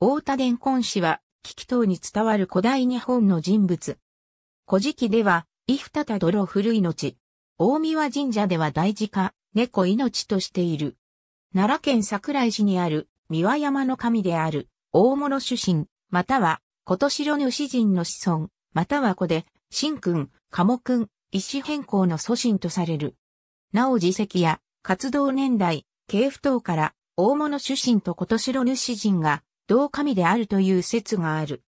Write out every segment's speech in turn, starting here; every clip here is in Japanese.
大田伝根氏は、危機等に伝わる古代日本の人物。古事記では、イフタタ泥古い命。大宮神社では大事か、猫命としている。奈良県桜井市にある、三輪山の神である、大物主神、または、琴城主神の子孫、または子で、神君、鴨君、石変更の祖神とされる。なお自責や、活動年代、系譜等から、大物主神と琴城主神が、同神であるという説がある。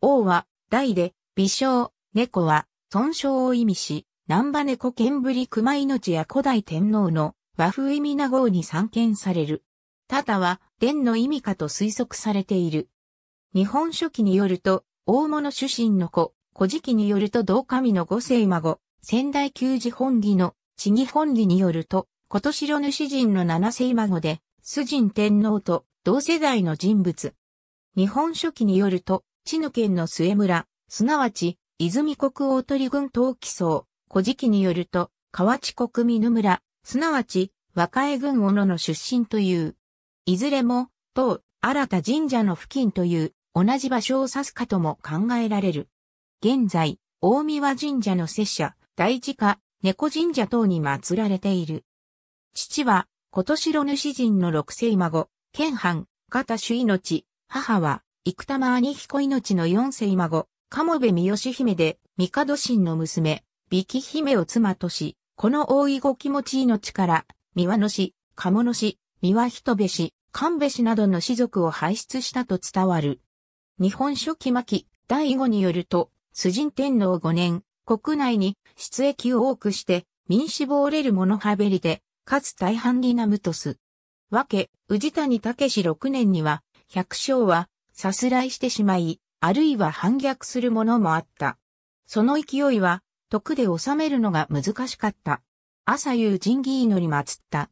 王は、大で、微笑、猫は、尊称を意味し、南馬猫剣ぶり熊命や古代天皇の和風意味な号に参見される。タタは、伝の意味かと推測されている。日本書紀によると、大物主神の子、古事記によると同神の五世孫、仙台旧寺本義の、地義本義によると、今年の主人の七世孫で、主人天皇と同世代の人物。日本書紀によると、地の県の末村、すなわち、泉国大鳥群。東器層、古事記によると、河内国美野村、すなわち、和歌江郡小野の出身という。いずれも、当、新た神社の付近という、同じ場所を指すかとも考えられる。現在、大宮神社の拙者、大寺家、猫神社等に祀られている。父は、今年の主人の六世孫、県藩、方主命、母は、幾多間兄彦命の四世孫、鴨部三好姫で、帝神の娘、美姫を妻とし、この大いご気持ち命から、三輪の氏、鴨の氏、三輪人部氏、神部氏などの氏族を輩出したと伝わる。日本書期末期、第五によると、崇神天皇五年、国内に出益を多くして、民死亡れる者はべりで、かつ大半リナムトス。わけ、宇治谷武史六年には、百姓はさすらいしてしまい、あるいは反逆するものもあった。その勢いは、徳で収めるのが難しかった。朝夕神義祈り祀った。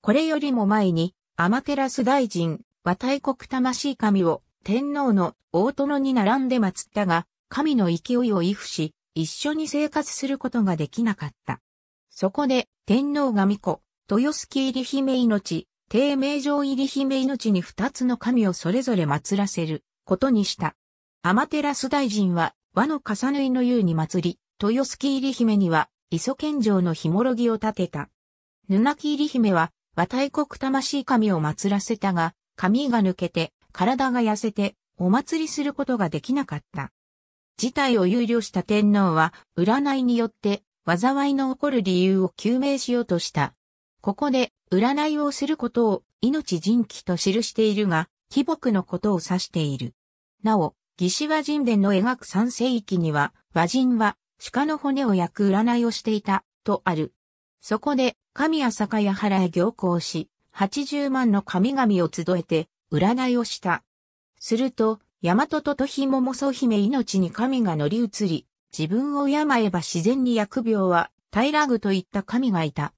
これよりも前に、天照大臣、和大国魂神を天皇の大殿に並んで祀ったが、神の勢いを畏怖し、一緒に生活することができなかった。そこで、天皇が巫女、豊洲木入姫命、低名城入り姫命に二つの神をそれぞれ祀らせることにした。アマテラス大臣は和の重縫いの湯に祭り、豊洲入姫には磯県城のひもろぎを建てた。布木入姫は和太国魂神を祀らせたが、髪が抜けて体が痩せてお祭りすることができなかった。事態を憂慮した天皇は占いによって災いの起こる理由を究明しようとしたここで占いをすることを命人気と記しているが、木木のことを指している。なお、魏志和人伝の描く三世紀には、和人は鹿の骨を焼く占いをしていた、とある。そこで、神や坂や原へ行行し、80万の神々を集えて、占いをした。すると、大和ととひももそ姫命に神が乗り移り、自分を病えば自然に疫病は、平らぐといった神がいた。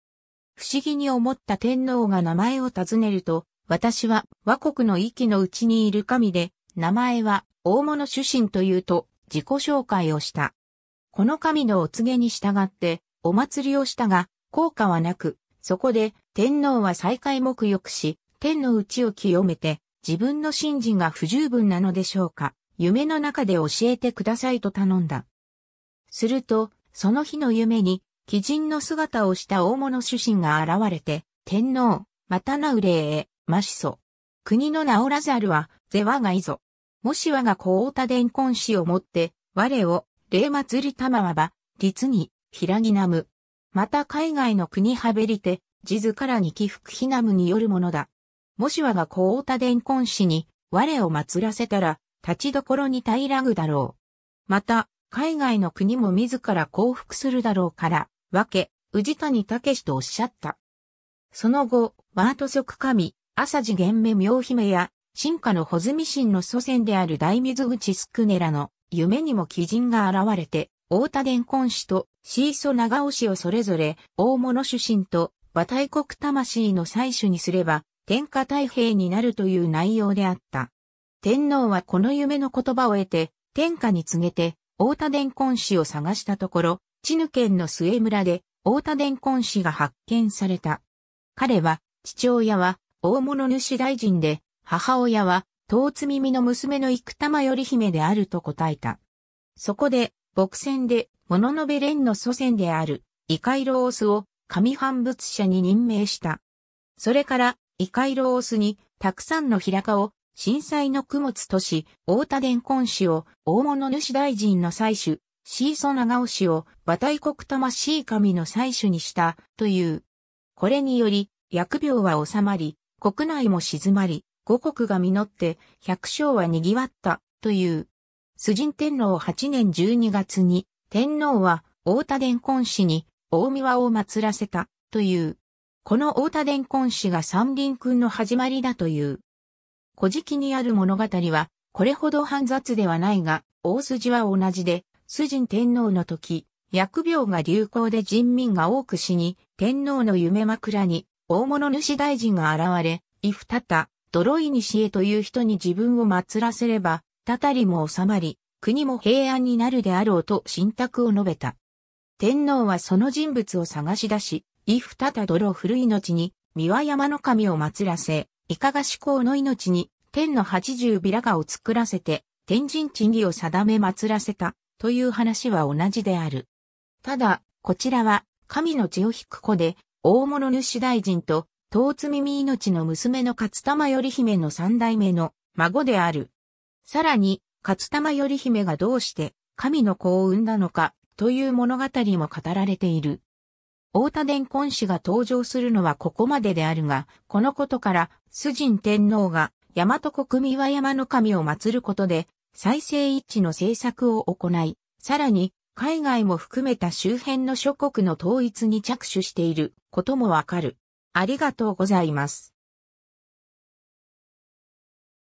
不思議に思った天皇が名前を尋ねると、私は和国の域のうちにいる神で、名前は大物主神というと自己紹介をした。この神のお告げに従ってお祭りをしたが、効果はなく、そこで天皇は再会目欲し、天の内を清めて、自分の信心が不十分なのでしょうか、夢の中で教えてくださいと頼んだ。すると、その日の夢に鬼人の姿をした大物主神が現れて、天皇、またなうれへ、ましそ。国の治らざるは、是我がいぞ。もし我が小太伝婚子をもって、我を、霊祭りたまわば、実に、ひらぎなむ。また海外の国はべりて、自らに起伏ひなむによるものだ。もし我が小太伝婚子に、我を祭らせたら、立ちどころに平らぐだろう。また、海外の国も自ら降伏するだろうから、分け、宇治谷武とおっしゃった。その後、ワート族神、朝次元目妙姫や、進化の穂積神の祖先である大水口スクネラの夢にも鬼人が現れて、大田伝根氏とシーソ長尾氏をそれぞれ大物主神と和大国魂の採取にすれば天下太平になるという内容であった。天皇はこの夢の言葉を得て天下に告げて大田伝根氏を探したところチヌ県の末村で、大田伝根氏が発見された。彼は、父親は、大物主大臣で、母親は、遠津耳の娘の生玉頼姫であると答えた。そこで、牧船で、物のべ連の祖先である、イカイロオスを、神反物者に任命した。それから、イカイロオスに、たくさんの平カを、震災の供物とし、大田伝根氏を、大物主大臣の採取、シーソ長尾氏を馬体国魂神の採取にしたという。これにより、疫病は収まり、国内も静まり、五国が実って、百姓は賑わったという。崇神天皇8年12月に、天皇は大田伝根氏に大宮を祀らせたという。この大田伝根氏が三輪君の始まりだという。古事記にある物語は、これほど煩雑ではないが、大筋は同じで、崇神天皇の時、薬病が流行で人民が多く死に、天皇の夢枕に、大物主大臣が現れ、イフタタ、泥井西へという人に自分を祀らせれば、たたりも収まり、国も平安になるであろうと信託を述べた。天皇はその人物を探し出し、イフタタ泥古い後に、三輪山の神を祀らせ、いかが志向の命に、天の八十ビラガを作らせて、天神地理を定め祀らせた。という話は同じである。ただ、こちらは、神の血を引く子で、大物主大臣と、遠津耳命の娘の勝玉頼姫の三代目の孫である。さらに、勝玉頼姫がどうして神の子を産んだのかという物語も語られている。大田伝婚氏が登場するのはここまでであるが、このことから、主人天皇が大和国三輪山の神を祀ることで、再生一致の政策を行い、さらに海外も含めた周辺の諸国の統一に着手していることもわかる。ありがとうございます。